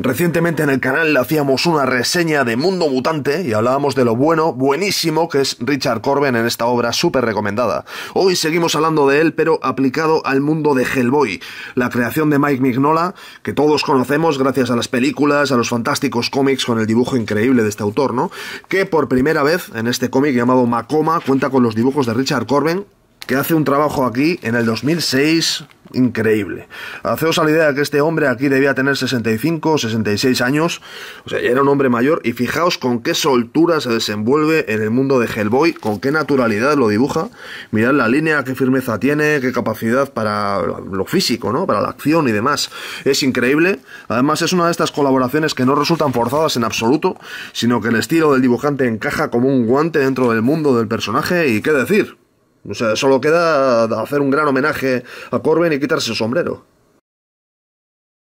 Recientemente en el canal le hacíamos una reseña de Mundo Mutante y hablábamos de lo bueno, buenísimo que es Richard Corben en esta obra súper recomendada. Hoy seguimos hablando de él, pero aplicado al mundo de Hellboy, la creación de Mike Mignola, que todos conocemos gracias a las películas, a los fantásticos cómics con el dibujo increíble de este autor, ¿no? Que por primera vez en este cómic llamado Macoma cuenta con los dibujos de Richard Corben, que hace un trabajo aquí en el 2006 increíble. Haceos a la idea de que este hombre aquí debía tener 65 o 66 años, o sea, era un hombre mayor, y fijaos con qué soltura se desenvuelve en el mundo de Hellboy, con qué naturalidad lo dibuja, mirad la línea, qué firmeza tiene, qué capacidad para lo físico, ¿no? Para la acción y demás. Es increíble, además es una de estas colaboraciones que no resultan forzadas en absoluto, sino que el estilo del dibujante encaja como un guante dentro del mundo del personaje, y qué decir. O solo queda hacer un gran homenaje a Corbin y quitarse el sombrero.